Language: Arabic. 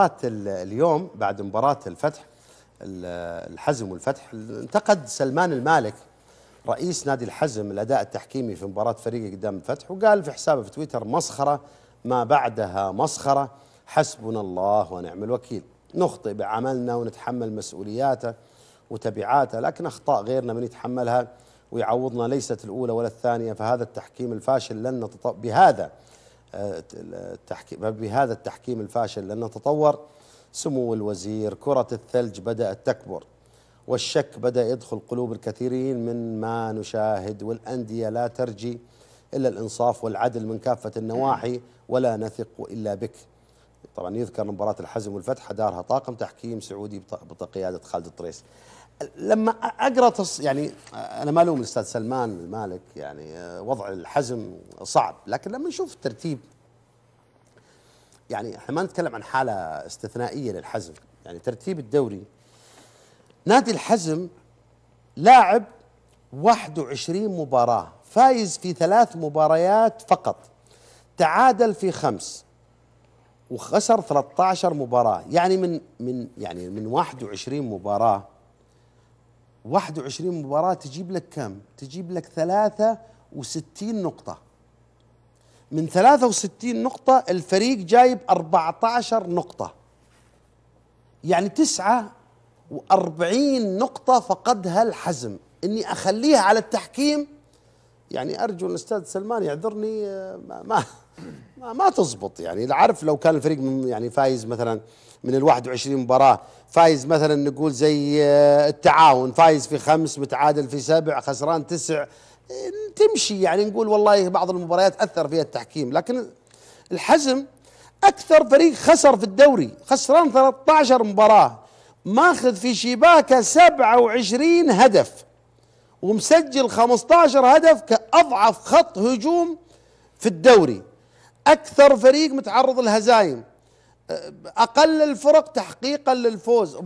مباراة اليوم بعد مباراة الفتح الحزم والفتح انتقد سلمان المالك رئيس نادي الحزم الاداء التحكيمي في مباراة فريقه قدام الفتح وقال في حسابه في تويتر مسخرة ما بعدها مسخرة حسبنا الله ونعم الوكيل نخطئ بعملنا ونتحمل مسؤولياته وتبعاته لكن اخطاء غيرنا من يتحملها ويعوضنا ليست الاولى ولا الثانية فهذا التحكيم الفاشل لن نتطور بهذا التحكيم بهذا التحكيم الفاشل لأنه تطور سمو الوزير كرة الثلج بدأت تكبر والشك بدأ يدخل قلوب الكثيرين من ما نشاهد والأندية لا ترجي إلا الإنصاف والعدل من كافة النواحي ولا نثق إلا بك طبعا يذكر مباراة الحزم والفتح دارها طاقم تحكيم سعودي بقيادة خالد الطريس لما اقرا تص... يعني انا ما الوم الاستاذ سلمان المالك يعني وضع الحزم صعب لكن لما نشوف الترتيب يعني احنا ما نتكلم عن حاله استثنائيه للحزم يعني ترتيب الدوري نادي الحزم لاعب 21 مباراه فايز في ثلاث مباريات فقط تعادل في خمس وخسر 13 مباراه يعني من من يعني من 21 مباراه 21 مباراة تجيب لك كم؟ تجيب لك 63 نقطة من 63 نقطة الفريق جايب 14 نقطة يعني 49 نقطة فقدها الحزم إني أخليها على التحكيم يعني ارجو الاستاذ سلمان يعذرني آه، ما ما, ما تزبط يعني عارف لو كان الفريق يعني فايز مثلا من ال 21 مباراه فايز مثلا نقول زي آه، التعاون فايز في خمس متعادل في سبع خسران تسع تمشي يعني نقول والله بعض المباريات اثر فيها التحكيم لكن الحزم اكثر فريق خسر في الدوري خسران 13 مباراه ماخذ في شباكه 27 هدف ومسجل 15 هدف كأضعف خط هجوم في الدوري أكثر فريق متعرض للهزايم أقل الفرق تحقيقا للفوز